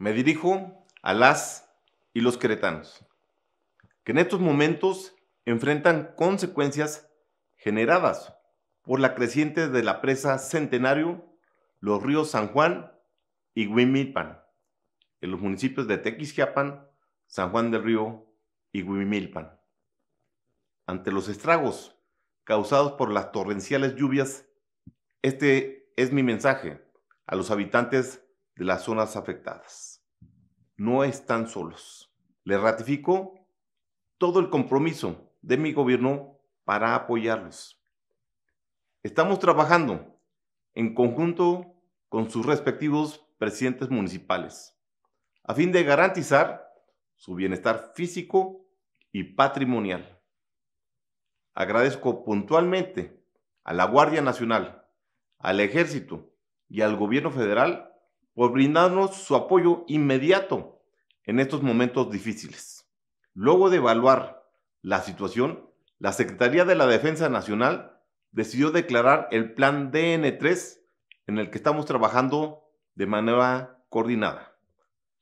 Me dirijo a las y los queretanos, que en estos momentos enfrentan consecuencias generadas por la creciente de la presa Centenario, los ríos San Juan y Huimilpan, en los municipios de Tequisquiapan, San Juan del Río y Huimilpan. Ante los estragos causados por las torrenciales lluvias, este es mi mensaje a los habitantes de las zonas afectadas no están solos. Les ratifico todo el compromiso de mi gobierno para apoyarlos. Estamos trabajando en conjunto con sus respectivos presidentes municipales, a fin de garantizar su bienestar físico y patrimonial. Agradezco puntualmente a la Guardia Nacional, al Ejército y al Gobierno Federal por brindarnos su apoyo inmediato en estos momentos difíciles. Luego de evaluar la situación, la Secretaría de la Defensa Nacional decidió declarar el plan DN3 en el que estamos trabajando de manera coordinada.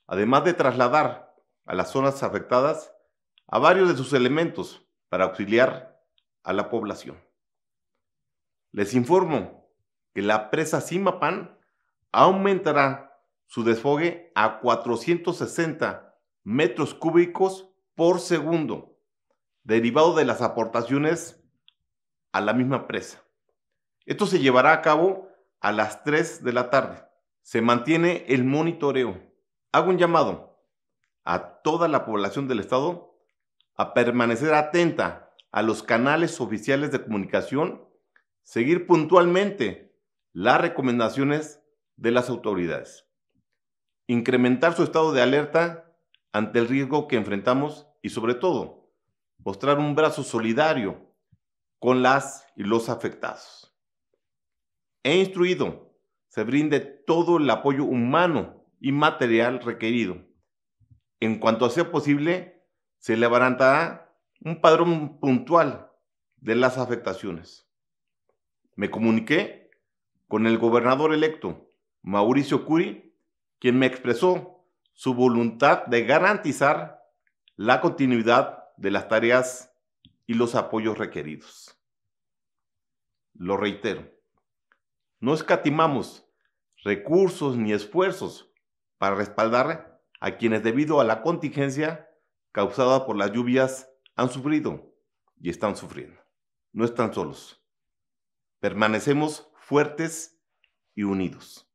Además de trasladar a las zonas afectadas a varios de sus elementos para auxiliar a la población. Les informo que la presa Simapan aumentará su desfogue a 460 metros cúbicos por segundo, derivado de las aportaciones a la misma presa. Esto se llevará a cabo a las 3 de la tarde. Se mantiene el monitoreo. Hago un llamado a toda la población del Estado a permanecer atenta a los canales oficiales de comunicación, seguir puntualmente las recomendaciones de las autoridades incrementar su estado de alerta ante el riesgo que enfrentamos y sobre todo mostrar un brazo solidario con las y los afectados. He instruido se brinde todo el apoyo humano y material requerido. En cuanto sea posible, se levantará un padrón puntual de las afectaciones. Me comuniqué con el gobernador electo, Mauricio Curi, quien me expresó su voluntad de garantizar la continuidad de las tareas y los apoyos requeridos. Lo reitero, no escatimamos recursos ni esfuerzos para respaldar a quienes debido a la contingencia causada por las lluvias han sufrido y están sufriendo. No están solos. Permanecemos fuertes y unidos.